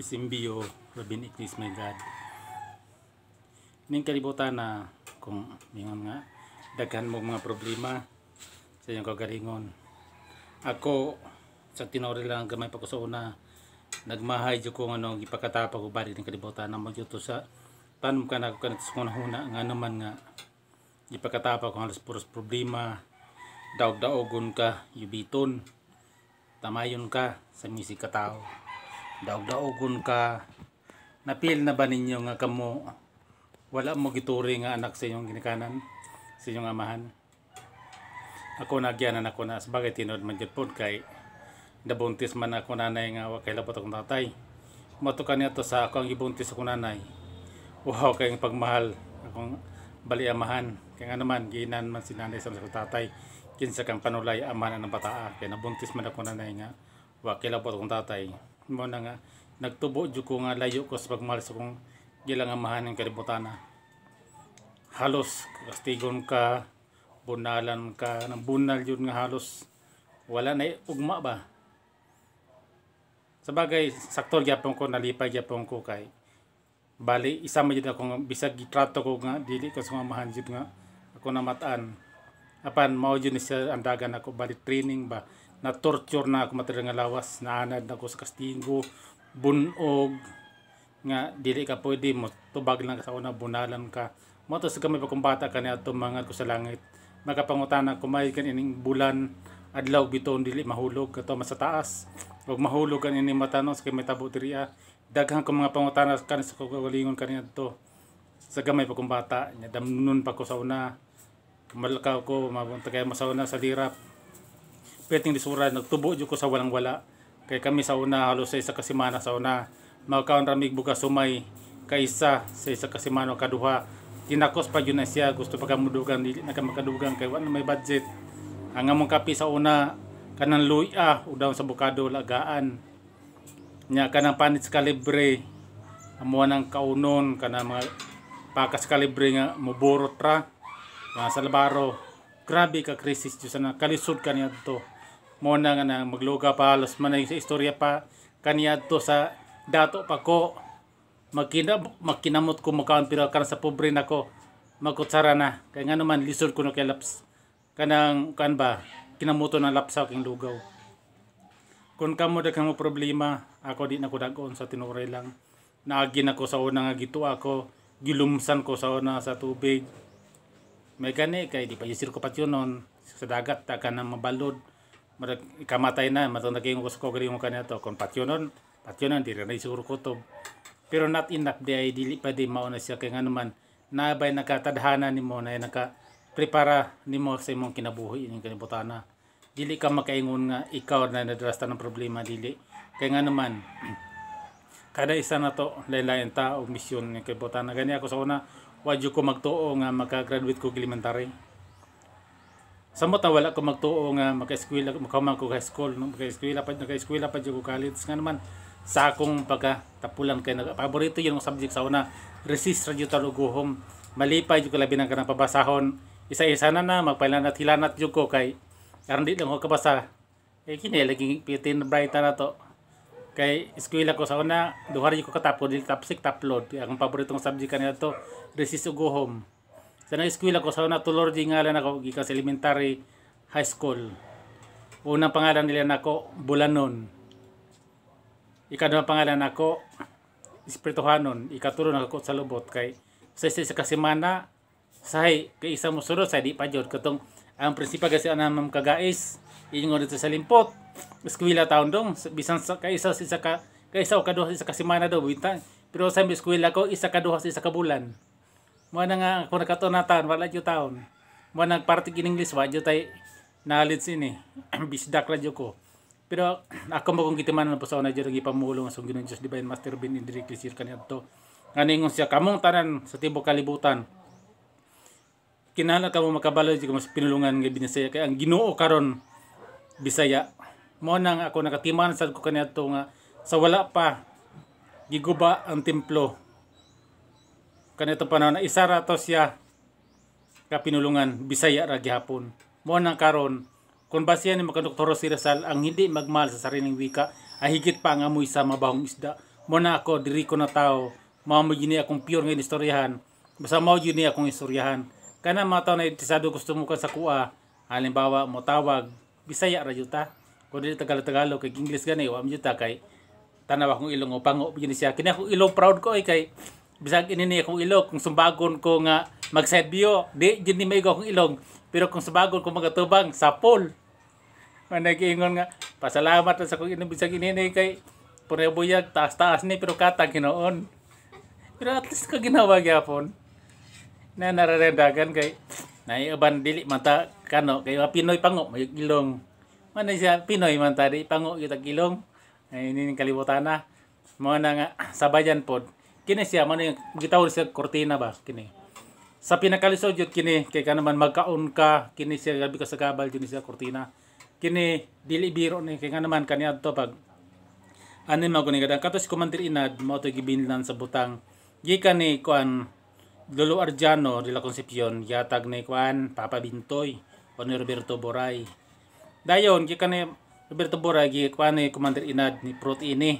isimbyo Rabin Ignis my God ning kalibutan na kung mingon nga daghan mo mga problema sa iyong kagalingon ako sa tinori lang gamay pa ko sa una nagmahay jud ko ano gipakatapa ko bari ning kalibutan namo jud sa tanom ka na ko kanit sa kunahuna nga naman nga gipakatapa ko halos puros problema daog-daogon ka yubiton tamayon ka sa misi katao daog-daogon ka napil na ba ninyo nga kamo wala mo gituri nga anak sa inyong ginikanan sa inyong amahan ako nagyanan ako na sabagay tinod man jud pod kay nabuntis man ako nanay nga wa kay labot akong tatay matukan niya to sa ako ang gibuntis ako nanay wow kayong pagmahal akong bali amahan kaya nga naman giinan man si nanay sa akong tatay kinsa kang panulay amahan ng bataa kay nabuntis man ako nanay nga wa kay labot akong tatay mo na nga nagtubo jud ko nga layo ko sa pagmahal sa kong gilang ng kalibutana halos kastigon ka bunalan ka ng bunal yun nga halos wala na eh, ugma ba sa bagay saktor gyapon ko nalipay gyapon ko kay bali isama jud akong bisag gitrato ko nga dili ko mahan jud nga ako namataan apan mao jud ni sa andagan ako bali training ba na torture na ako matira nga lawas naanad na ako sa kastigo bunog nga dili ka pwede mo tubag lang sa una bunalan ka mo to sa kamay pagkumbata ka niya tumangad ko sa langit makapangutana kumay kan ining bulan adlaw biton dili mahulog kato mas sa taas ug mahulog kan ining matanon sa kamay tabo diriya ah. daghang ko mga pangutana kan sa kagalingon kaniya to sa gamay pagkumbata nya damnon pa ko sa una malakaw ko mabuntagay masauna sa lirap perting lisura nagtubo jud ko sa walang wala kay kami sa una halos sa isa ka semana sa una makaon ramig bugas sumay kaisa sa isa ka semana kaduha tinakos pa yun na siya gusto pa kamudugan dili na kamakadugan kay wala may budget ang among kapi sa una kanang luya o daw sa bukado lagaan nya kanang panit sa kalibre amo nang kaunon kanang mga pakas kalibre nga muburot ra sa labaro grabe ka crisis Diyos sana kalisod ka niya to mo na nga magluga pa halos manay sa istorya pa kaniadto sa dato pa ko magkina makinamot ko makaon pira kan sa pobre nako magkutsara na kay nga naman lisod ko no kay laps kanang kan ba kinamuto na lapsa king lugaw kung kamo da kang problema ako di na ko dagon sa tinuray lang naagin ako sa una nga gito ako gilumsan ko sa una sa tubig may gani kay di pa yusir ko pat yun nun sa dagat ta ka na mabalod marag ikamatay na matanda kayong kusko galing mo kanya to kon patyonon patyonon di rin siguro kutob pero not enough di ay dili pa di mauna siya kay nga naman nabay nakatadhana ni mo na naka prepara ni mo sa imong kinabuhi ining kanibutana dili ka makaingon nga ikaw na nadrasta ng problema dili kay nga naman kada isa na to lain-lain ta og misyon nga kay butana gani ako sa una wadyo ko magtuo nga makagraduate ko elementary Samot na wala ko magtuo nga maka-eskwela, makaman ko high school, no? maka-eskwela pa, naka-eskwela pa dyan ko college. Nga naman, sa akong pagkatapulan kay Paborito yun subject sa una. Resist radyo taluguhom. Malipay jud ko labi nang kanang pabasahon. Isa-isa na na, magpailanat, hilanat jud ko kay aron di lang ko kabasa. Eh, kini lagi pitin bright na to. Kay eskwela ko sa una, duha ko katapod, tapsik taplod. Ang paboritong subject kanila to, resist uguhom. Sa na eskwela ko, sa una tulor di ngalan ako, gikas elementary high school. Unang pangalan nila nako Bulanon. Ikaduhang pangalan nako Espirituhanon. Ikatulong ako sa lubot kay sa isa sa kasimana sahay kay isa mo sunod sa di pa jud katong ang prinsipal kasi ang mam kagais ingon dito sa limpot eskwela taon dong bisan sa kay isa sa isa ka kay isa o kaduha sa kasimana daw bintang pero sa eskwela ko isa kaduha sa isa ka bulan mo na nga kung nakatunatan wala jud taon mo nang parte in English wa jud tay knowledge ini eh. bisdak radyo ko pero ako mo kung kitiman na pasaw na jud gipamulong sa Ginoong Dios divine master bin indirectly sir kaniadto ano nganingon siya kamong tanan sa tibok kalibutan kinala kamo makabalo jud mas pinulungan nga binisaya kay ang Ginoo karon Bisaya mo nang ako nakatiman sad ko kaniadto nga sa wala pa giguba ang templo kanito panahon na isara to siya kapinulungan Bisaya ra gihapon. Mo na karon kung basihan ni makadoktoro si Rizal ang hindi magmal sa sariling wika ay higit pa ang amoy sa mabahong isda. Mo na ako diri ko na tao mao ni akong pure nga istoryahan. Basta mao ni akong istoryahan. Kana mga tao na itisado gusto mo ka sa kuha halimbawa mo tawag Bisaya ra juta. Kung dili Tagalog Tagalog kay ingles gani wa mi juta kay tanaw akong ilong pango gyud siya. Kini akong ilong proud ko ay kay bisag ini ni akong ilog kung sumbagon ko nga magsadyo di jud ni maigo akong ilog pero kung sumbagon ko magatubang sa pool man nagiingon nga pasalamat sa akong ini bisag ini ni kay purebuyag taas taas ni pero katang Ginoon pero at least ka ginawa gyapon na nararendagan kay naiuban dili mata kano kay Pinoy pango may ilong man siya Pinoy man tadi pango gyud ilong ay ini kalibutan na mo na nga sabayan pod kini siya man yung gitawon siya kortina ba kini sa pinakalisod yun kini kay ka naman magkaon ka kini siya gabi ka sa gabal yun siya kortina kini dili biro ni kay nga naman kani adto pag ani maguni kada katos kumantir inad mao to gibinlan sa butang gikan ni kuan Lolo Arjano de la Concepcion yatag ni kuan Papa Bintoy o ni Roberto Boray dayon gikan ni Roberto Boray gi kuan ni kumantir inad ni protein ni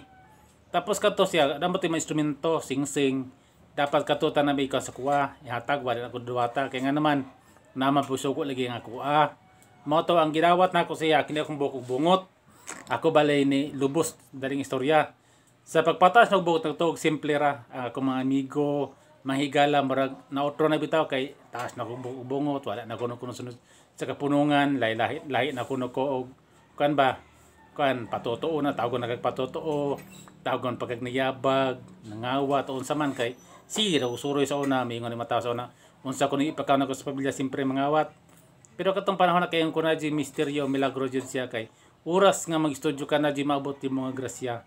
tapos kato siya, dapat yung instrumento, sing-sing. Dapat kato tanami ka sa kuha, ihatag, wala ako duwata. Kaya nga naman, naman po suko lagi nga kuha. Mao to ang gidawat na ako siya, kini akong bukog bungot. Ako balay ni lubos daling istorya. Sa pagpataas ng bukot ng tuog, simple ra. Ang akong mga amigo, mahigala, marag, na naotro na bitaw kay taas na akong bukog bungot, wala na kuno kuno sa kapunungan, lahi-lahi na kuno ko, kan ba? kan patotoo na tawag na kagpatotoo tawag na pagkagniyabag nangawa taon sa man kay sira usuroy sa una mingon ni mataw sa una unsa ko ni ipakaw na ko sa pamilya simpre mangawat pero katong panahon na kayong kuna di misteryo milagro jud siya kay oras nga magistudyo ka na di maabot ti mga grasya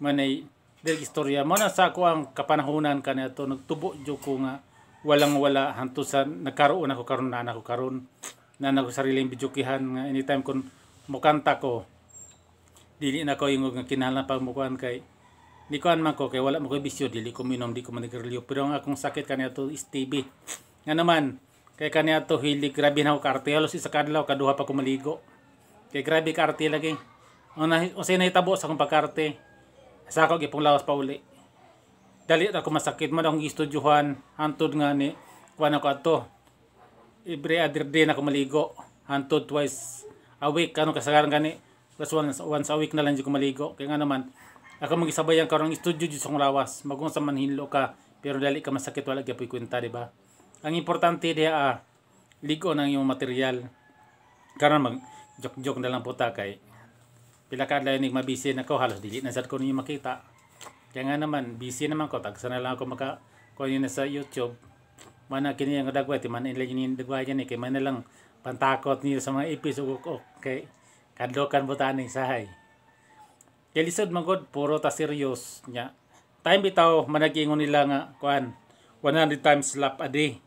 manay dili istorya mo na sa ako ang kapanahonan kaniadto nagtubo jud ko nga walang wala hantos sa nagkaroon ako karon na ko karon na nako sariling bijukihan nga anytime kon mukanta ko dili na ko yung kinahanglan pagmukuan kay di ko man ko kay wala mo ko bisyo dili ko minom di ko man nagreligyo pero ang akong sakit kaniadto is TB nga naman kay kaniadto hilig grabe na ko karte halos isa kadlaw kaduha pa ko maligo kay grabe karte lagi una usay na itabo sa akong pagkarte sa ako gipong lawas pa uli dali ako masakit man akong istudyohan hantod nga ni kuan ako ato ibre other day na ako maligo hantod twice a week kanong kasagaran gani Plus once, once a week na lang dyan ko maligo. Kaya nga naman, ako magisabay ang karong studio dyan sa lawas. Magung sa manhinlo ka, pero dali ka masakit wala gapoy kwenta, di ba? Ang importante diya, ah, ligo ng iyong material. Karang mag jok-jok na lang po ta kay pila ka adlaw ni mabisi na ko halos dili na sad ko ninyo makita. Kaya nga naman busy naman ko tagsa na lang ako maka kunin na sa YouTube. Mana kini ang dagway ti man ilan ni dagway ni kay man lang pantakot niyo sa mga episode ko. Okay kadlokan butani sahay Kalisod magod puro ta serious nya. Time bitaw managingon nila nga kuan 100 times lap a day.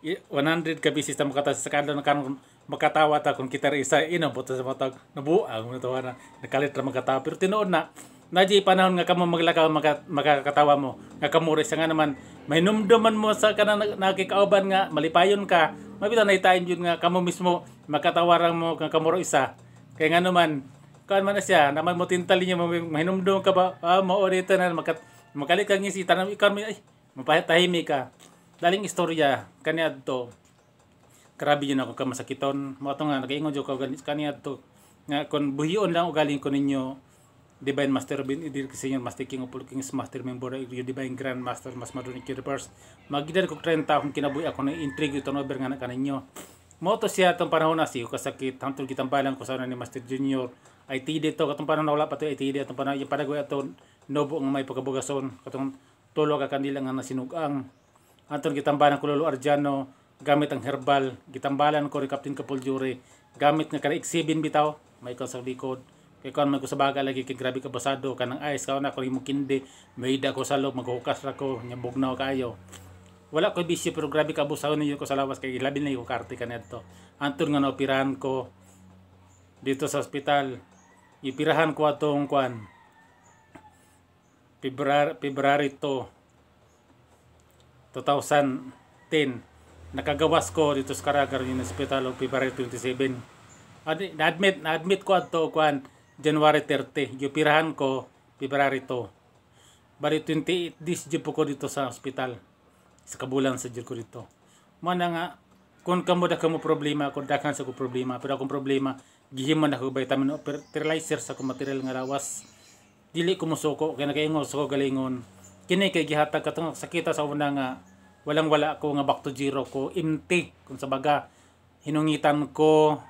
100 ka bisis ta makata sa kadlon kan makatawa ta kun kita isa ino buta sa matag nabuang na tawa na nakalit ra makatawa pero tinuod na Naji panahon nga kamo maglakaw maka, makakatawa mo nga kamo sa nga naman mahinumduman mo sa kanang nakikauban nga malipayon ka mabita na itayon yun nga kamo mismo makatawarang mo nga kamo isa kaya nga naman, kuan man na siya, naman mo tintali niya, mahinumdum ka ba, ah, maorita na, makat, makalit kang ngisi, tanam, ikaw, ay, mapahitahimik ka. Daling istorya, kanya to, grabe yun ako ka masakiton, mo nga, nagaingon jo ka, kanya to, nga, kung buhion lang ugaling ko ninyo, Divine Master bin idir kasi yun, Master King of all Kings, Master Member, yung Divine Grand Master, mas marunin kyo Magidar ko 30 akong kinabuhi ako ng intrigue ito no, ber nga na kaninyo. Moto siya itong panahon na siya kasakit hantol kitang balang ko sa ni Master Junior ay tidi to katong panahon na wala pa to ay tidi atong panahon yung panagoy aton nobo nga may pagkabugason katong tulo ka kandila nga na nasinugang anton gitambalan ko Lolo Arjano gamit ang herbal gitambalan ko ni Captain Kapul Jure gamit nga kana exhibin bitaw may ko sa likod kay kon man ko lagi kay grabe ka basado kanang ice kaon ako imong kindi may da ko sa loob maghukas ra ko nya bugnaw kayo wala ko bisyo pero grabe ka busaw ninyo ko sa lawas kay labi na yung karte ka neto anton nga naopirahan ko dito sa ospital ipirahan ko atong kwan February, February to 2010 nakagawas ko dito sa Karagar yung ospital o February 27 na-admit na-admit ko ato kwan January 30 ipirahan ko February 2 bali 28 days po ko dito sa ospital sa kabulan sa jud ko dito man nga kung kamo da kamo problema kung dakan sa ko problema pero akong problema na ako vitamin o fertilizer sa ko material nga rawas dili ko musuko kay nakaingon sa galingon kini kay gihatag katong sakita sa una nga walang wala ko nga back to zero ko empty kung sa baga hinungitan ko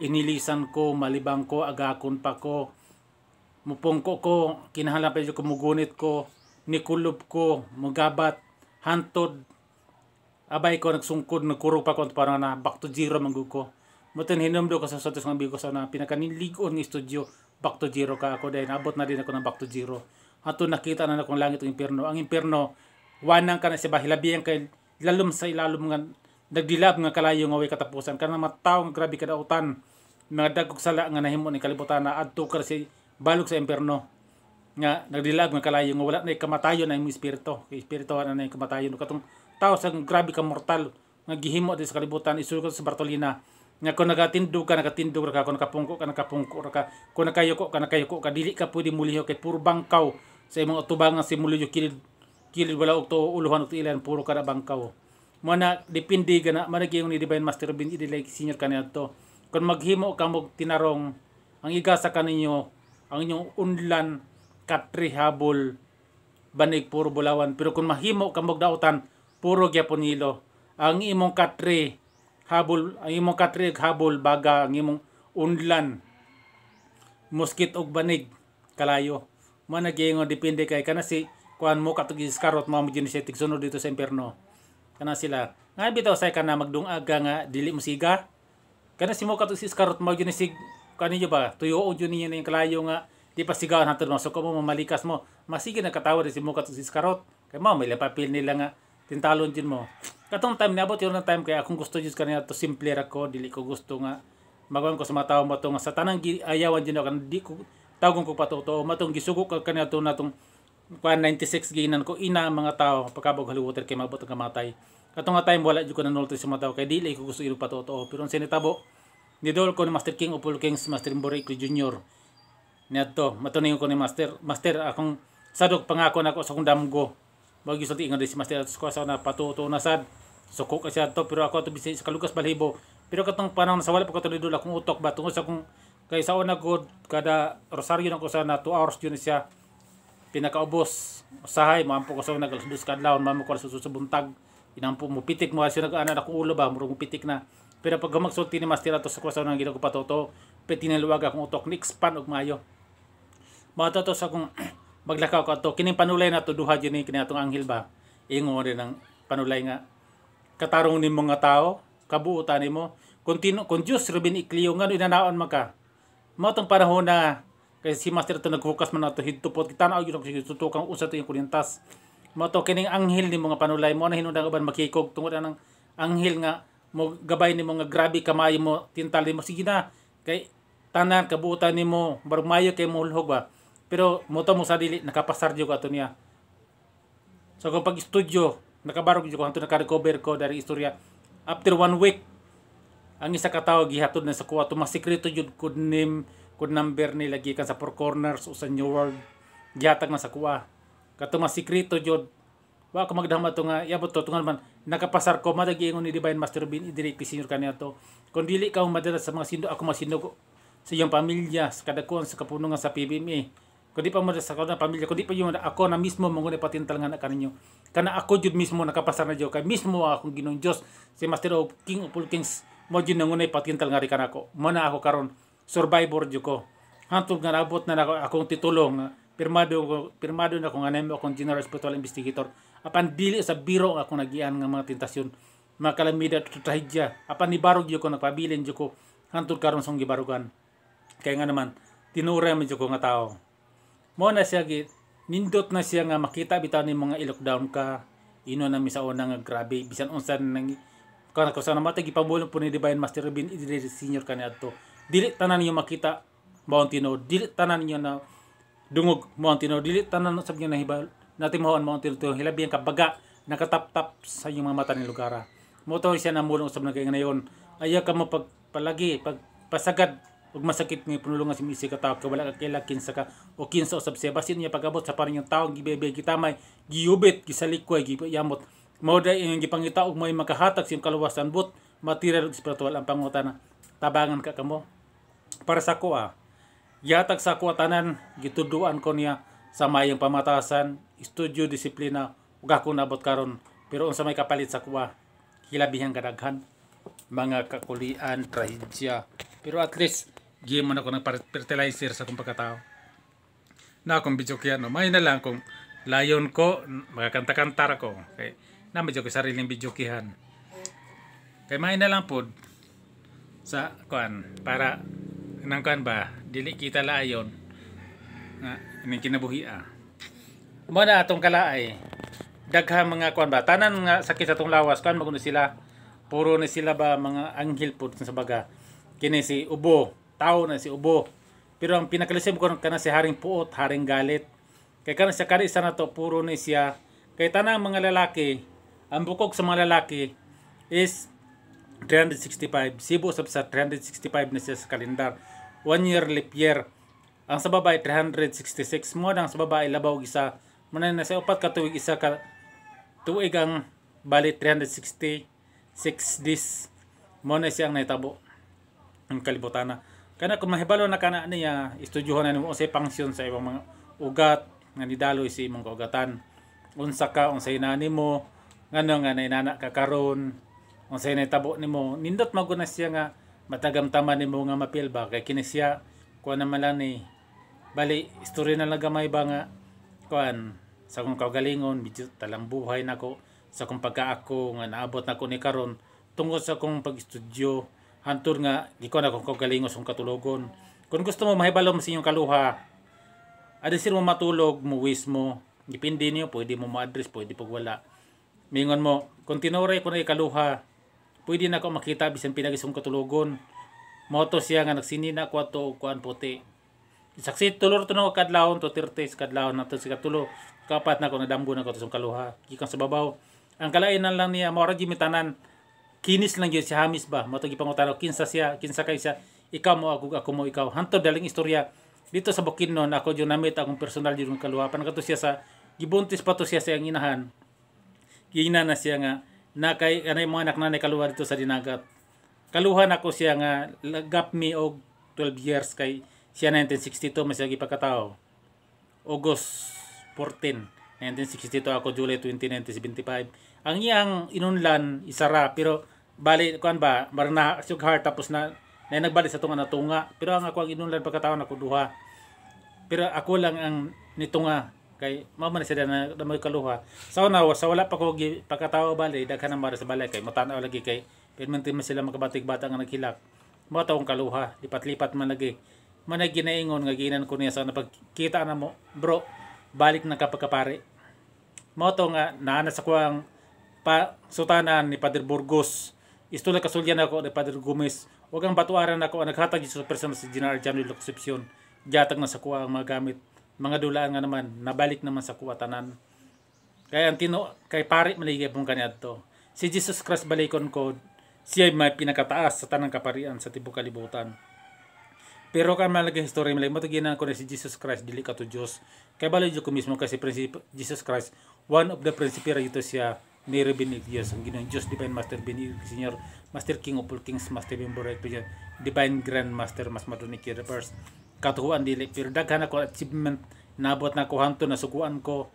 inilisan ko malibang ko agakon pa ko mupong ko ko kinahalan pa ko mugunit ko nikulob ko magabat, hantod abay ko nagsungkod nagkurog pa ko para na back to zero man ko mutan hinumdo ko sa status ng bigo sa na pinakanilig-on ng studio back to zero ka ako dahil abot na din ako ng back to zero ato nakita na nakong langit ang impierno ang impierno wanang ka na si bahilabiyan kay lalom sa ilalom nga nagdilab nga kalayo nga way katapusan kana mataw nga grabe kadautan mga dagkog sala nga nahimo ni kalibutan na adto ka si balog sa impierno nga nagdilag nga kalayo nga wala na kamatayon na imong espiritu kay espiritu na na kamatayon katong tao sa grabe ka mortal nga gihimo sa kalibutan isugot sa Bartolina nga kon nagatindog ka nagatindog ra ka kon nakapungko ka nakapungko ra ka kon kung nakayuko ka nakayuko ka dili ka pwede muliho kay purbang bangkaw sa imong tubang nga yo kilid kilid wala og to uluhan og ilan puro ka na bangkaw mo na depende ka na ni divine master bin idi like senior ka to kung maghimo ka mog tinarong ang igasa kaninyo ang inyong unlan katri habol banig puro bulawan pero kung mahimo ka magdaotan puro gyapon hilo ang imong katri habol ang imong katri habol baga ang imong unlan muskit og banig kalayo managingon depende kay kana si kuan mo katugis iskarot mo mo siya tigsunod dito sa impierno kana sila nga bitaw say kana magdungaga nga dili mo siga kana si mo katog iskarot mo gyud sig ba tuyo o jud niya ning kalayo nga Di pa sigaw hatod mo. So kamo mamalikas mo. Masige nagkatawad si mo si siskarot. Kay mo may lapapil nila nga tintalon din mo. Katong time niabot yun na time kay akong gusto jud kaniya to simple ra ko dili ko gusto nga magawan ko sa mga tawo mo nga sa tanang ayawan din kan di ko tawgon ko patuto matong gisugo ka kaniya to natong 96 ginan ko ina mga tao pagkabog haluwater kay mabot ang kamatay. Katong nga time wala jud ko na nanulti sa mga tao kay dili ko gusto ilo to pero ang sinitabo ni Dolko ni Master King of Kings, Master Mborik Jr niadto matuningon ko ni master master akong sadok pangako nako sa akong damgo bagyo sa tiingon si master atos ko sa na patuto na sad suko ka siya to pero ako ato bisay sa kalugas balhibo pero katong panang sa wala pa ko tulidol akong utok ba tungod sa akong kay sa una god kada rosaryo nako sa na 2 hours yun siya pinakaubos usahay maampo ko sa una galas kadlawon mamo ko sa susubuntag inampo mo pitik mo siya nag-ana na ulo ba murong pitik na pero pag magsulti ni master ato sa na kwasaw nang to, patoto petinalwaga akong utok ni expand og maayo Mata to sa kung maglakaw ka to, kining panulay na to duha dyan eh, kini atong anghel ba? Ingo rin ang panulay nga. Katarong ni mga tao, kabuutan nimo Kontinu, kung Diyos, Rubin Ikliyo, nga inanaon maka. Matong panahon na kay si Master to naghukas man ato hidtupot kita na yun ang tutukang usa to yung kulintas mato kining anghel ni mga panulay mo na ano hinundan uban makikog tungod anang anghel nga mo gabay ni mga grabe kamay mo tintal ni mo sige na kay tanan kabuutan nimo barmayo kay mo hulhog ba pero moto mo sa dili nakapasar jud ko ato niya. So kung pag studio nakabarog jud ko hantud naka-recover ko dari istorya after one week ang isa ka tawo gihatod na sa kuwa to masikreto jud kod name kod number nila gikan sa four corners o sa new world gihatag na sa kuha kato masikreto jud wa ko magdama to nga ya to tungal man nakapasar ko madagi ingon ni divine master bin idiri kay senior kaniya to kun dili ka madala sa mga sindo ako masindo ko sa iyang pamilya sa kadakuan sa kapunungan sa PBME kundi pa mo sa kada pamilya kundi pa yung ako na mismo mangunay patintal nga na kaninyo kana ako jud mismo nakapasar na jud kay mismo akong Ginoong Dios si Master of King of all Kings mo jud nangunay patintal nga ri kanako mo na ako karon survivor jud ko hantod nga naabot na nako akong titulo nga pirmado pirmado na ko nga name akong general spiritual investigator apan dili sa biro ako nagian nga mga tentasyon mga kalamidad at trahedya apan nibarog jud ko nagpabilin jud ko hantod karon song gibarugan kay nga naman tinura man jud ko nga tao mo na siya git nindot na siya nga makita bitaw ni mga i-lockdown ka ino na mi una nga grabe bisan unsa nang kana ko sa namatay matagi pamulong po ni Divine Master Bin idiri senior kaniadto dili tanan niyo makita mao tino dili tanan niyo na dungog mao tino dili tanan sab niyo nahibal natin mahuan mao tino to hilabi ang kabaga nakatap-tap sa iyong mga mata ni lugara mo to siya namulong usab na kay ngayon aya ka pag palagi pag pasagad ug masakit nga punulong nga si Misi kataw kay wala ka kila kinsa ka o kinsa usab siya basin niya pagabot sa paring tawo gibebe gitamay giyubit gisalikway giyamot mao day ang gipangita og may makahatag sa kaluwasan but material ug spiritual ang pangutana tabangan ka kamo para sa ko ah yatag sa ko tanan gituduan ko niya sa mayang pamatasan estudyo disiplina ug ako nabot karon pero unsa may kapalit sa kuha ah, hilabihang kadaghan mga kakulian trahedya pero at least giman ako ng fertilizer sa akong pagkatao na akong video kaya no may na lang kung layon ko makakanta-kantar ako okay na medyo ko sariling video kihan kay may na lang pod sa kuan para nang kuan ba dili kita layon na ining kinabuhi ah mo na atong kalaay dagha mga kuan ba tanan nga sakit sa tong lawas kuan maguno sila puro ni sila ba mga anghel pod sa baga kini si ubo tao na si Ubo. Pero ang pinakalisib ko kana si Haring Puot, Haring Galit. Kay kana sa kari isa na to, puro ni siya. Kay tanang mga lalaki, ang bukog sa mga lalaki is 365. Sibo sab sa 365 na siya sa kalendar. One year leap year. Ang sa babae 366 mo nang sa babae labaw isa. Muna na sa upat ka tuig isa ka tuig ang bali 366 days mo na siyang naitabo ang kalibutana Kana kung mahibalo na kana niya, istudyuhan na nimo sa pangsyon sa ibang mga ugat nga nidaloy si imong kaugatan. Unsa ka unsay na nimo ngano nga nainana ka karon unsay na tabo nimo nindot maguna siya nga matagamtaman nimo nga mapilba kay kini siya kuan naman lang ni bali istorya na lang gamay ba nga kuan sa akong kaugalingon medyo talang buhay nako sa akong pagkaako nga naabot nako ni karon tungod sa akong pagistudyo hantur nga di ko na kung kagalingos kung katulogon kung gusto mo mahibalom sa inyong kaluha adresir mo matulog muwis mo dipindi niyo pwede mo ma-address pwede pag wala mingon mo kung tinuray ko na ikaluha, pwede na ko makita bisan pinagisong katulogon moto siya nga nagsini na ko ato kuan puti saksit tulor to na kadlawon to tirtes kadlawon na to si katulo kapat na ko nadamgo na ko sa kaluha gikan sa babaw ang kalainan lang niya mao ra gimitanan kinis lang yun si Hamis ba matagi pangutano kinsa siya kinsa kay siya ikaw mo ako ako mo ikaw hanto daling istorya dito sa Bukidnon ako jud namit akong personal jud kaluwapan kadto siya sa gibuntis pa to siya sa inahan giina na siya nga na kay anay mga anak nanay kaluwa dito sa dinagat kaluhan ako siya nga gap mi og 12 years kay siya 1962 masagi pagkatao August 14 1962 ako July 20 1975 ang iyang inunlan isara pero bali kuan ba marang na sugar tapos na na nagbali sa tunga na pero ang ako ang inunlan pagkataon ako duha pero ako lang ang nitunga kay mao man sila na damoy kaluha sa una sa wala pa ko pagkatawo bali daghan ang mara sa balay kay matanaw lagi kay pinmintin man sila makabatig bata nga naghilak mao taong kaluha lipat-lipat man lagi manay ginaingon nga ginan ko niya sa pagkita na mo bro balik na kapagkapare mao to nga naana sa kuang pa, sutanan ni Padre Burgos. Isto na kasulyan ako ni Padre Gomez. Huwag ang batuaran ako ang naghatag sa personal si General John Lilo Concepcion. na sa kuha ang mga gamit. Mga dulaan nga naman, nabalik naman sa kuha tanan. Kaya ang tino, kay pari maligay pong kaniadto. Si Jesus Christ Balikon ko, siya ay may pinakataas sa tanang kaparian sa tibok kalibutan. Pero kan malaga history malay matuginan ko na si Jesus Christ dili ka to Dios. Kay balay ko mismo kasi Jesus Christ one of the principia ito siya ni Benitez, ang ginoong Diyos Divine Master Benitez, Senior Master King of all Kings, Master Bimborek, Divine Grand Master, mas madunay kira Katuhuan dili, pero daghan ako achievement, nabot na ko hanto nasukuan ko.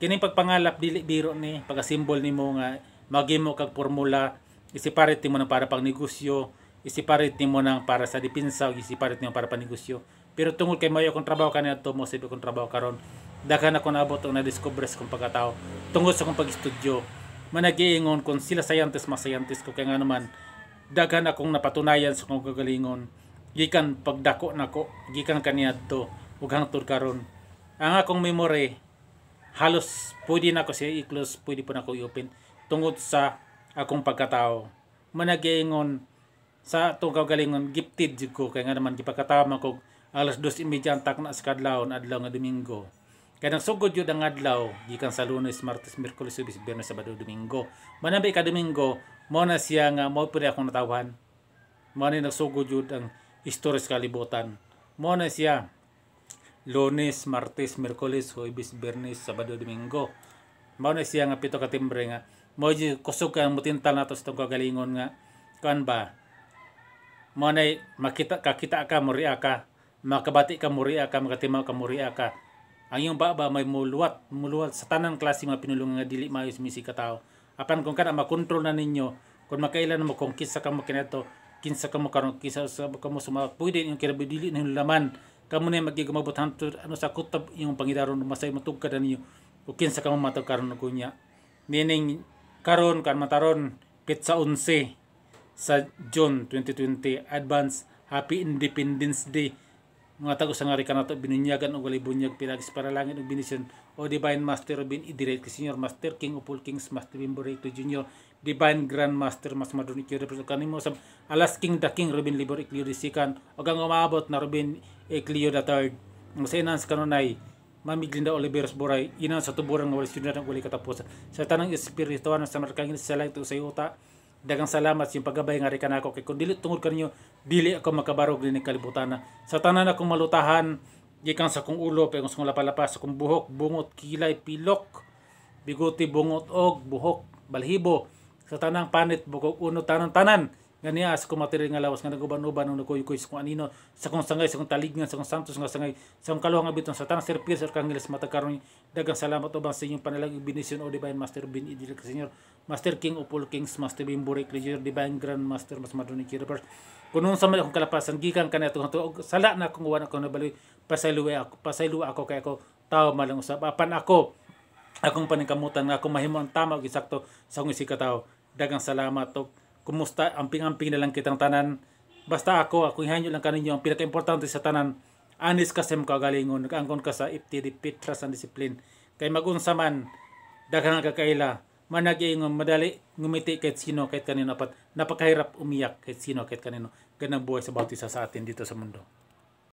kini pagpangalap dili biro ni, pagkasimbol ni mo nga, magimo kag formula, isiparate mo na para pang negosyo, isiparate mo nang para sa dipinsa, isiparate mo para panegosyo. negosyo pero tungod kay mayo kong trabaho kanina to, mo sabi kong trabaho karon daghan ako naabot ang na-discover sa kong pagkatao tungod sa kong pag-estudyo. Managiingon kung sila sayantes masayantes ko kay nga naman daghan akong napatunayan sa kong kagalingon. Gikan pagdako nako, gikan kaniya to, ug hangtod karon. Ang akong memory halos pwede na ko siya i-close, pwede po na ko i-open tungod sa akong pagkatao. Managiingon sa atong kagalingon gifted jud ko kay nga naman gipakatama ko alas 2.30 ang takna sa kadlawon adlaw nga Domingo. Kay nagsugod yun ang adlaw, gikan sa Lunes, Martes, Merkulis, Ubis, Biyernes, Sabado, Domingo. Manabay ka Domingo, mo siya nga, mo po akong natawan. Mo na nagsugod yun ang istoris kalibutan. Mo siya, Lunes, Martes, Merkulis, Huibis, Bernes, Sabado, Domingo. Mo siya nga pito katimbre nga, mo kusog ka ang mutintal nato sa kagalingon nga, kan ba, mo makita, kakita ka, moriya ka, makabati ka muri ka makatimaw ka muri ka ang iyong baba may muluwat muluwat sa tanan klase mga pinulong nga dili maayos misi ka tawo apan kung kana makontrol na ninyo kung makailan mo kung kinsa ka mo kinsa ka mo karon kinsa sa ka mo suma pwede yung kinabi dili ng laman kamo na magigumabot hantud ano sa kutab yung pangidaron masay matugkad ninyo o kinsa ka mo matag karon kunya meaning karon kan mataron pitsa 11 sa June 2020 advance Happy Independence Day mga tagos nga rika nato binunyagan o galibunyag pinagis para langit o binisyon o Divine Master o bin idirect kay Senior Master King of all Kings Master Bimborito Junior Divine Grand Master mas madun ikyo represent kanimo Sam, alas King the King Robin Libor ikliyo disikan o kang umabot na Robin ikliyo the third. Ang sa inans kanunay Mami Glinda Oliveros Boray, inan sa tuburan ng wali student ng wali katapusan. Sa tanang espirituan sa markangin sa lang ito sa yuta, dagang salamat sa paggabay nga rika nako kay kun dili tungod kaninyo dili ako makabarog dinhi kalibutan na sa tanan akong malutahan gikan sa kong ulo pagong sa kong lapalapa sa kong buhok bungot kilay pilok biguti bungot og buhok balhibo sa tanang panit bukog uno tanan tanan nga niya sa kong material nga lawas nga naguban-uban ang nagkuyukoy sa kong anino sa kong sangay sa kong talignan sa kong santos nga sangay sa kong kaluhang abitong sa tanang serpir sa kangilas matagkaroon dagang salamat ubang sa inyong panalag binisyon o divine master bin idilag senyor master king of all kings master bin burik legion divine grand master mas madroni kirapers kunong sa akong kalapasan gikan kanato nga sala na akong wala akong nabaloy pasayluwa ako pasayluwa ako kay ako tao malang usab apan ako akong paningkamutan nga akong mahimo ang tama o isakto sa akong isig dagang salamat og kumusta amping-amping na lang kitang tanan basta ako ako ihanyo lang kaninyo ang pinaka importante sa tanan anis ka sa kagalingon nagaangkon ka sa iptid pitras and disiplin kay magunsa man daghang kakaila managi ingon madali ngumiti kahit sino kahit kanino apat napakahirap umiyak kahit sino kahit kanino ganang buhay sa isa sa atin dito sa mundo